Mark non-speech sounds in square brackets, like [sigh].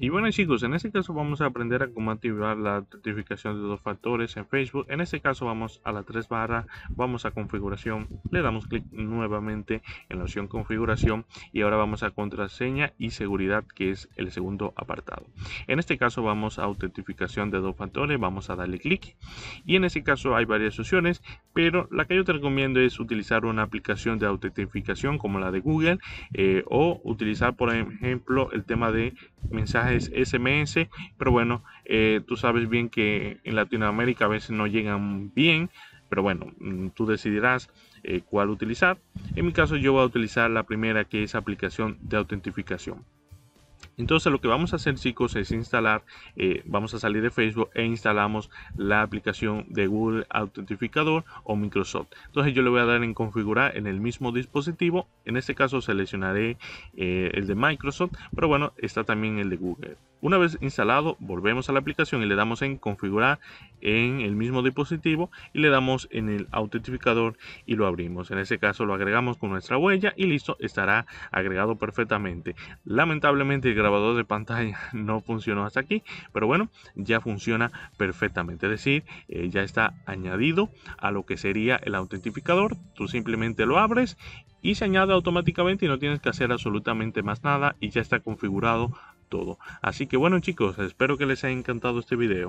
Y bueno chicos, en este caso vamos a aprender a cómo activar la autentificación de dos factores en Facebook. En este caso vamos a la tres barra, vamos a configuración, le damos clic nuevamente en la opción configuración y ahora vamos a contraseña y seguridad que es el segundo apartado. En este caso vamos a autentificación de dos factores, vamos a darle clic y en este caso hay varias opciones, pero la que yo te recomiendo es utilizar una aplicación de autentificación como la de Google eh, o utilizar por ejemplo el tema de mensajes SMS, pero bueno, eh, tú sabes bien que en Latinoamérica a veces no llegan bien, pero bueno, mm, tú decidirás eh, cuál utilizar. En mi caso yo voy a utilizar la primera que es aplicación de autentificación. Entonces lo que vamos a hacer chicos es instalar, eh, vamos a salir de Facebook e instalamos la aplicación de Google Autentificador o Microsoft. Entonces yo le voy a dar en configurar en el mismo dispositivo, en este caso seleccionaré eh, el de Microsoft, pero bueno, está también el de Google. Una vez instalado, volvemos a la aplicación y le damos en configurar en el mismo dispositivo y le damos en el autentificador y lo abrimos. En ese caso lo agregamos con nuestra huella y listo, estará agregado perfectamente. Lamentablemente el grabador de pantalla [laughs] no funcionó hasta aquí, pero bueno, ya funciona perfectamente. Es decir, eh, ya está añadido a lo que sería el autentificador. Tú simplemente lo abres y se añade automáticamente y no tienes que hacer absolutamente más nada y ya está configurado todo. Así que bueno chicos, espero que les haya encantado este video.